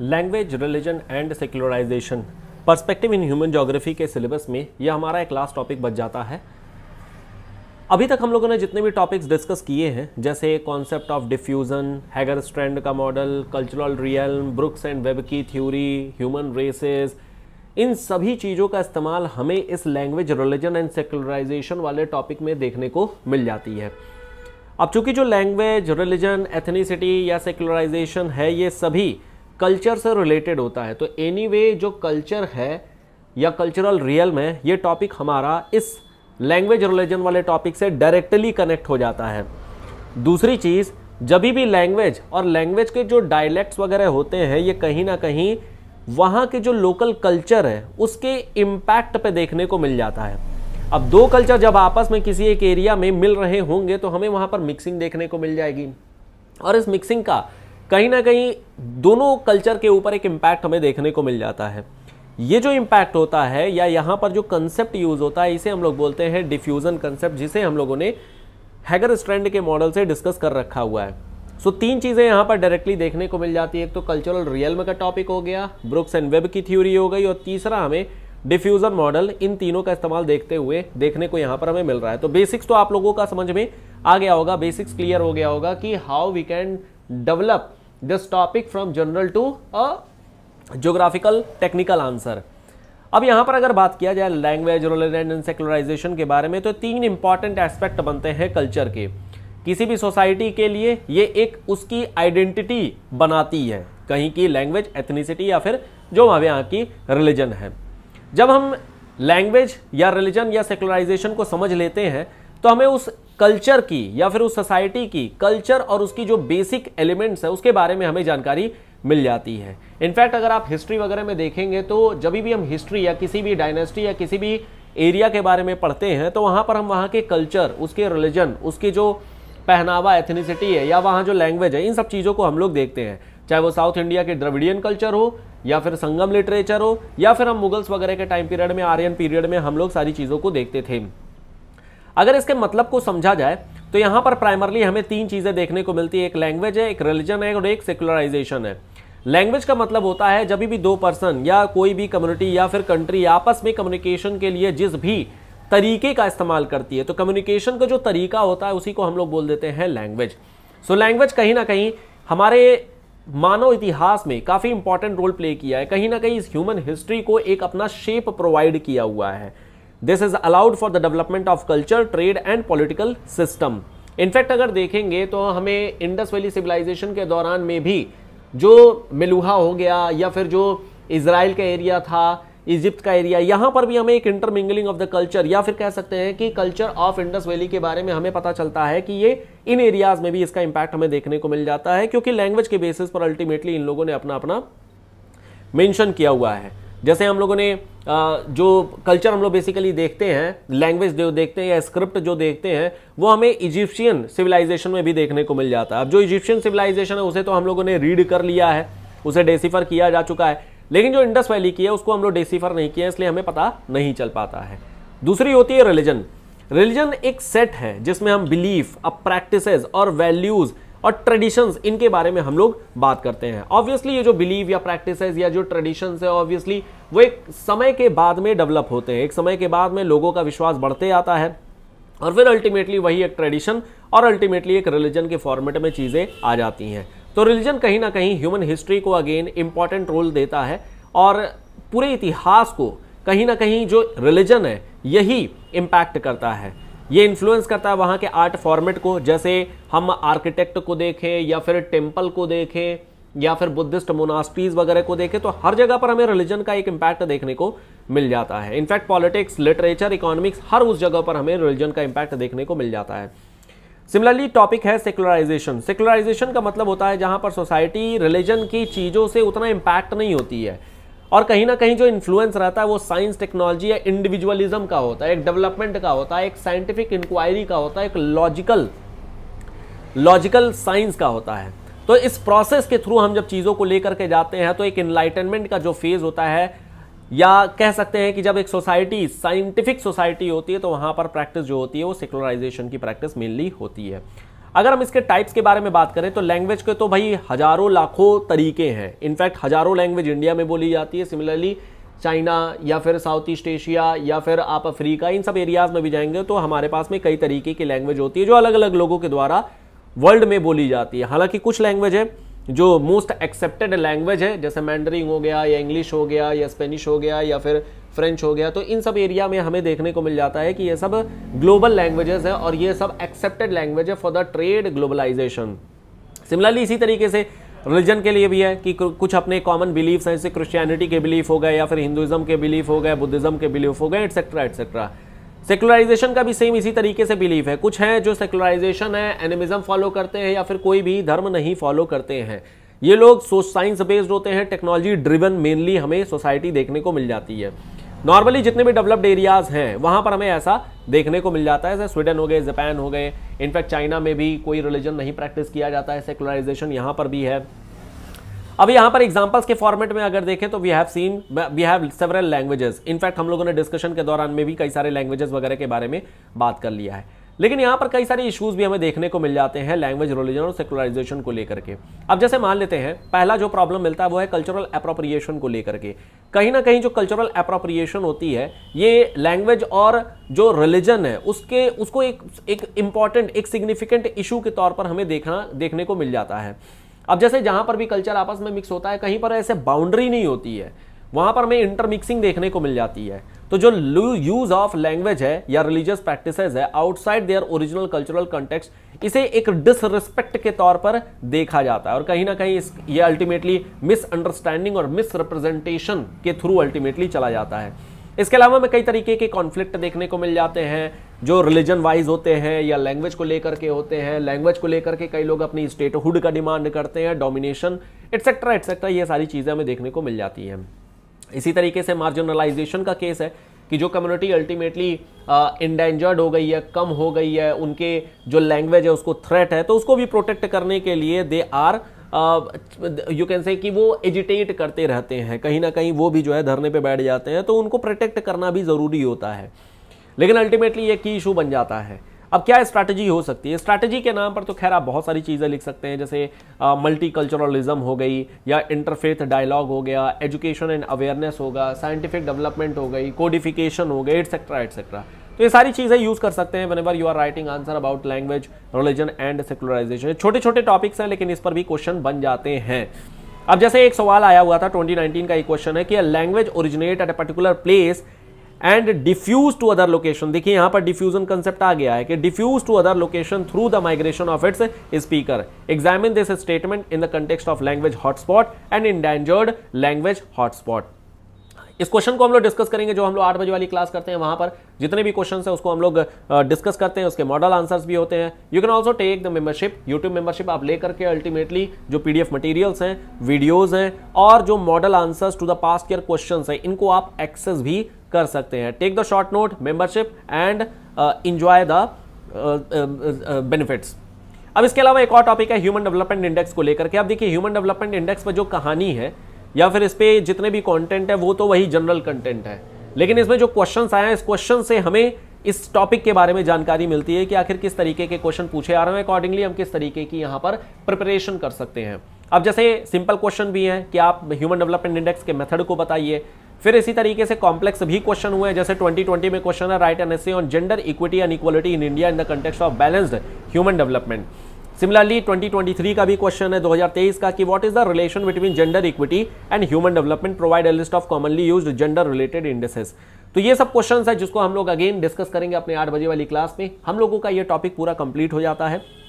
language religion and secularisation perspective in human geography के syllabus में यह हमारा एक लास्ट टॉपिक बच जाता है अभी तक हम लोगों ने जितने भी टॉपिक्स डिस्कस किए हैं जैसे concept of diffusion Hagerstrand का model cultural realm Brooks and Webb की थ्योरी ह्यूमन रेसेस इन सभी चीज़ों का इस्तेमाल हमें इस लैंग्वेज रिलीजन एंड सेकुलराइजेशन वाले टॉपिक में देखने को मिल जाती है अब चूंकि जो लैंग्वेज रिलीजन एथनीसिटी या सेकुलराइजेशन है ये सभी कल्चर से रिलेटेड होता है तो एनी anyway, जो कल्चर है या कल्चरल रियल में ये टॉपिक हमारा इस लैंग्वेज रिलीजन वाले टॉपिक से डायरेक्टली कनेक्ट हो जाता है दूसरी चीज़ जब भी लैंग्वेज और लैंग्वेज के जो डायलैक्ट्स वगैरह होते हैं ये कहीं ना कहीं वहाँ के जो लोकल कल्चर है उसके इम्पैक्ट पे देखने को मिल जाता है अब दो कल्चर जब आपस में किसी एक एरिया में मिल रहे होंगे तो हमें वहाँ पर मिक्सिंग देखने को मिल जाएगी और इस मिक्सिंग का कहीं ना कहीं दोनों कल्चर के ऊपर एक इम्पैक्ट हमें देखने को मिल जाता है ये जो इम्पैक्ट होता है या यहाँ पर जो कंसेप्ट यूज़ होता है इसे हम लोग बोलते हैं डिफ्यूज़न कंसेप्ट जिसे हम लोगों ने हैगर स्ट्रेंड के मॉडल से डिस्कस कर रखा हुआ है सो so, तीन चीज़ें यहाँ पर डायरेक्टली देखने को मिल जाती है एक तो कल्चरल रियलम का टॉपिक हो गया ब्रुक्स एंड वेब की थ्योरी हो गई और तीसरा हमें डिफ्यूज़न मॉडल इन तीनों का इस्तेमाल देखते हुए देखने को यहाँ पर हमें मिल रहा है तो बेसिक्स तो आप लोगों का समझ में आ गया होगा बेसिक्स क्लियर हो गया होगा कि how we can develop this topic from general to a geographical technical answer अब यहाँ पर अगर बात किया जाए लैंग्वेज रोल एंड सेकुलराइजेशन के बारे में तो तीन इंपॉर्टेंट एस्पेक्ट बनते हैं कल्चर के किसी भी सोसाइटी के लिए ये एक उसकी आइडेंटिटी बनाती है कहीं की लैंग्वेज एथनिसिटी या फिर जो हमारे यहाँ की रिलीजन है जब हम लैंग्वेज या रिलीजन या सेकुलराइजेशन को समझ लेते हैं तो हमें उस कल्चर की या फिर उस सोसाइटी की कल्चर और उसकी जो बेसिक एलिमेंट्स है उसके बारे में हमें जानकारी मिल जाती है इनफैक्ट अगर आप हिस्ट्री वगैरह में देखेंगे तो जब भी हम हिस्ट्री या किसी भी डायनेस्टी या किसी भी एरिया के बारे में पढ़ते हैं तो वहाँ पर हम वहाँ के कल्चर उसके रिलीजन उसके जो पहनावा एथनिसिटी है या वहाँ जो लैंग्वेज है इन सब चीज़ों को हम लोग देखते हैं चाहे वो साउथ इंडिया के द्रविडियन कल्चर हो या फिर संगम लिटरेचर हो या फिर हम मुगल्स वगैरह के टाइम पीरियड में आर्यन पीरियड में हम लोग सारी चीज़ों को देखते थे अगर इसके मतलब को समझा जाए तो यहाँ पर प्राइमरली हमें तीन चीज़ें देखने को मिलती है एक लैंग्वेज है एक रिलीजन है और एक सेकुलराइजेशन है लैंग्वेज का मतलब होता है जब भी दो पर्सन या कोई भी कम्युनिटी या फिर कंट्री आपस में कम्युनिकेशन के लिए जिस भी तरीके का इस्तेमाल करती है तो कम्युनिकेशन का जो तरीका होता है उसी को हम लोग बोल देते हैं लैंग्वेज सो लैंग्वेज कहीं ना कहीं हमारे मानव इतिहास में काफ़ी इंपॉर्टेंट रोल प्ले किया है कहीं ना कहीं इस ह्यूमन हिस्ट्री को एक अपना शेप प्रोवाइड किया हुआ है this is allowed for the development of culture trade and political system in fact अगर देखेंगे तो हमें इंडस वैली सिविलाइजेशन के दौरान में भी जो मिलुहा हो गया या फिर जो इसराइल का एरिया था इजिप्ट का एरिया यहाँ पर भी हमें एक इंटरमिंगलिंग ऑफ द कल्चर या फिर कह सकते हैं कि कल्चर ऑफ इंडस वैली के बारे में हमें पता चलता है कि ये इन एरियाज में भी इसका इंपैक्ट हमें देखने को मिल जाता है क्योंकि लैंग्वेज के बेसिस पर अल्टीमेटली इन लोगों ने अपना अपना मेंशन किया हुआ है जैसे हम लोगों ने जो कल्चर हम लोग बेसिकली देखते हैं लैंग्वेज जो देखते हैं या स्क्रिप्ट जो देखते हैं वो हमें इजिप्शियन सिविलाइजेशन में भी देखने को मिल जाता है अब जो इजिप्शियन सिविलाइजेशन है उसे तो हम लोगों ने रीड कर लिया है उसे डेसीफर किया जा चुका है लेकिन जो इंडस वैली की है उसको हम लोग डेसीफर नहीं किया इसलिए हमें पता नहीं चल पाता है दूसरी होती है रिलीजन रिलीजन एक सेट है जिसमें हम बिलीफ अब प्रैक्टिसेस और वैल्यूज़ और ट्रेडिशंस इनके बारे में हम लोग बात करते हैं ऑब्वियसली ये जो बिलीव या प्रैक्टिस या जो ट्रेडिशंस है ऑब्वियसली वो एक समय के बाद में डेवलप होते हैं एक समय के बाद में लोगों का विश्वास बढ़ते आता है और फिर अल्टीमेटली वही एक ट्रेडिशन और अल्टीमेटली एक रिलीजन के फॉर्मेट में चीज़ें आ जाती हैं तो रिलीजन कहीं ना कहीं ह्यूमन हिस्ट्री को अगेन इम्पॉर्टेंट रोल देता है और पूरे इतिहास को कहीं ना कहीं जो रिलीजन है यही इम्पैक्ट करता है ये इन्फ्लुएंस करता है वहाँ के आर्ट फॉर्मेट को जैसे हम आर्किटेक्ट को देखें या फिर टेम्पल को देखें या फिर बुद्धिस्ट मोनास्ट्रीज वगैरह को देखें तो हर जगह पर हमें रिलीजन का एक इम्पैक्ट देखने को मिल जाता है इनफैक्ट पॉलिटिक्स लिटरेचर इकोनॉमिक्स हर उस जगह पर हमें रिलीजन का इम्पैक्ट देखने को मिल जाता है सिमिलरली टॉपिक है सेकुलराइजेशन सेकुलराइजेशन का मतलब होता है जहाँ पर सोसाइटी रिलीजन की चीज़ों से उतना इम्पैक्ट नहीं होती है और कहीं ना कहीं जो इन्फ्लुएंस रहता है वो साइंस टेक्नोलॉजी या इंडिविजुअलिज्म का होता है एक डेवलपमेंट का होता है एक साइंटिफिक इंक्वायरी का होता है एक लॉजिकल लॉजिकल साइंस का होता है तो इस प्रोसेस के थ्रू हम जब चीज़ों को लेकर के जाते हैं तो एक इन्लाइटनमेंट का जो फेज होता है या कह सकते हैं कि जब एक सोसाइटी साइंटिफिक सोसाइटी होती है तो वहाँ पर प्रैक्टिस जो होती है वो सेकुलराइजेशन की प्रैक्टिस मेनली होती है अगर हम इसके टाइप्स के बारे में बात करें तो लैंग्वेज के तो भाई हजारों लाखों तरीके हैं इनफैक्ट हजारों लैंग्वेज इंडिया में बोली जाती है सिमिलरली चाइना या फिर साउथ ईस्ट एशिया या फिर आप अफ्रीका इन सब एरियाज में भी जाएंगे तो हमारे पास में कई तरीके की लैंग्वेज होती है जो अलग अलग लोगों के द्वारा वर्ल्ड में बोली जाती है हालांकि कुछ लैंग्वेज है जो मोस्ट एक्सेप्टेड लैंग्वेज है जैसे मैंडरिंग हो गया या इंग्लिश हो गया या स्पेनिश हो गया या फिर फ्रेंच हो गया तो इन सब एरिया में हमें देखने को मिल जाता है कि ये सब ग्लोबल लैंग्वेजेस हैं और ये सब एक्सेप्टेड लैंग्वेज है for the trade globalisation similarly इसी तरीके से रिलीजन के लिए भी है कि कुछ अपने कॉमन बिलीफ्स हैं जैसे क्रिश्चियनिटी के बिलीफ हो गए या फिर हिंदुज्म के बिलीफ हो गए बुद्धिज़्म के बिलीफ हो गए एटसेट्रा एटसेट्रा सेकुलराइजेशन का भी सेम इसी तरीके से बिलीफ है कुछ हैं जो सेकुलराइजेशन है एनिमिज्म फॉलो करते हैं या फिर कोई भी धर्म नहीं फॉलो करते हैं ये लोग साइंस बेस्ड होते हैं टेक्नोलॉजी ड्रिवन मेनली हमें सोसाइटी देखने को मिल जाती है नॉर्मली जितने भी डेवलप्ड एरियाज़ हैं वहाँ पर हमें ऐसा देखने को मिल जाता है जैसे स्वीडन हो गए जापान हो गए इनफैक्ट चाइना में भी कोई रिलीजन नहीं प्रैक्टिस किया जाता है सेकुलराइजेशन यहाँ पर भी है अब यहाँ पर एग्जाम्पल्स के फॉर्मेट में अगर देखें तो we have seen we have several languages in fact हम लोगों ने डिस्कशन के दौरान में भी कई सारे लैंग्वेजेस वगैरह के बारे में बात कर लिया है लेकिन यहाँ पर कई सारे इश्यूज भी हमें देखने को मिल जाते हैं लैंग्वेज रिलीजन और सेकुलराइजेशन को लेकर के अब जैसे मान लेते हैं पहला जो प्रॉब्लम मिलता है वो है कल्चरल अप्रोप्रिएशन को लेकर के कहीं ना कहीं जो कल्चरल अप्रोप्रिएशन होती है ये लैंग्वेज और जो रिलीजन है उसके उसको एक एक इम्पॉर्टेंट एक सिग्निफिकेंट इशू के तौर पर हमें देखना देखने को मिल जाता है अब जैसे जहाँ पर भी कल्चर आपस में मिक्स होता है कहीं पर ऐसे बाउंड्री नहीं होती है वहाँ पर हमें इंटरमिक्सिंग देखने को मिल जाती है तो जो यूज ऑफ लैंग्वेज है या रिलीजियस प्रैक्टिस है outside their original cultural context इसे एक डिसरिस्पेक्ट के तौर पर देखा जाता है और कहीं ना कहीं इस ये अल्टीमेटली मिसअंडरस्टैंडिंग और मिसरिप्रेजेंटेशन के थ्रू अल्टीमेटली चला जाता है इसके अलावा हमें कई तरीके के कॉन्फ्लिक्ट देखने को मिल जाते हैं जो रिलीजन वाइज होते हैं या लैंग्वेज को लेकर के होते हैं लैंग्वेज को लेकर के कई लोग अपनी स्टेटहुड का डिमांड करते हैं डोमिनेशन एट्सेट्रा एट्सेट्रा ये सारी चीज़ें हमें देखने को मिल जाती हैं इसी तरीके से मार्जिनलाइजेशन का केस है कि जो कम्युनिटी अल्टीमेटली इंडेंजर्ड हो गई है कम हो गई है उनके जो लैंग्वेज है उसको थ्रेट है तो उसको भी प्रोटेक्ट करने के लिए they are you can say कि वो एजिटेट करते रहते हैं कहीं ना कहीं वो भी जो है धरने पे बैठ जाते हैं तो उनको प्रोटेक्ट करना भी ज़रूरी होता है लेकिन अल्टीमेटली ये की इशू बन जाता है अब क्या स्ट्रैटेजी हो सकती है स्ट्रैटेजी के नाम पर तो खैर आप बहुत सारी चीज़ें लिख सकते हैं जैसे मल्टी कल्चरलिज्म हो गई या इंटरफेथ डायलॉग हो गया एजुकेशन एंड अवेयरनेस होगा साइंटिफिक डेवलपमेंट हो गई कोडिफिकेशन हो गई एटसेट्रा एटसेट्रा तो ये सारी चीज़ें यूज़ कर सकते हैं whenever you are writing answer about language religion and secularisation छोटे छोटे टॉपिक्स हैं लेकिन इस पर भी क्वेश्चन बन जाते हैं अब जैसे एक सवाल आया हुआ था 2019 का एक क्वेश्चन है कि language originate at a particular place and diffuse to other location देखिए यहां पर डिफ्यूजन कंसेप्ट आ गया है कि diffuse to other location through the migration of its speaker examine this statement in the context of language hotspot and endangered language hotspot इस question को हम लोग डिस्कस करेंगे जो हम लोग आठ बजे वाली क्लास करते हैं वहां पर जितने भी क्वेश्चन है उसको हम लोग डिस्कस करते हैं उसके मॉडल आंसर्स भी होते हैं you can also take the membership YouTube membership आप लेकर के अल्टीमेटली जो पीडीएफ मटेरियल्स हैं वीडियोज हैं और जो model answers to the past year question है इनको आप एक्सेस भी कर सकते हैं take the short note membership and enjoy the benefits अब इसके अलावा एक और टॉपिक है ह्यूमन डेवलपमेंट इंडेक्स को लेकर के अब देखिए ह्यूमन डेवलपमेंट इंडेक्स पर जो कहानी है या फिर इस पर जितने भी कॉन्टेंट है वो तो वही जनरल कंटेंट है लेकिन इसमें जो क्वेश्चन आए हैं इस क्वेश्चन से हमें इस टॉपिक के बारे में जानकारी मिलती है कि आखिर किस तरीके के क्वेश्चन पूछे आ रहे हैं अकॉर्डिंगली हम किस तरीके की यहाँ पर प्रिपरेशन कर सकते हैं अब जैसे सिंपल क्वेश्चन भी हैं कि आप ह्यूमन डेवलपमेंट इंडेक्स के मेथड को बताइए फिर इसी तरीके से कॉम्प्लेक्स भी क्वेश्चन हुए हैं जैसे 2020 में क्वेश्चन है write an essay on gender equity and equality in India in the context of balanced human development similarly 2023 का भी क्वेश्चन है 2023 का कि what is the relation between gender equity and human development provide a list of commonly use gender related indices तो ये सब question है जिसको हम लोग अगेन डिस्कस करेंगे अपने आठ बजे वाली क्लास में हम लोगों का ये टॉपिक पूरा कंप्लीट हो जाता है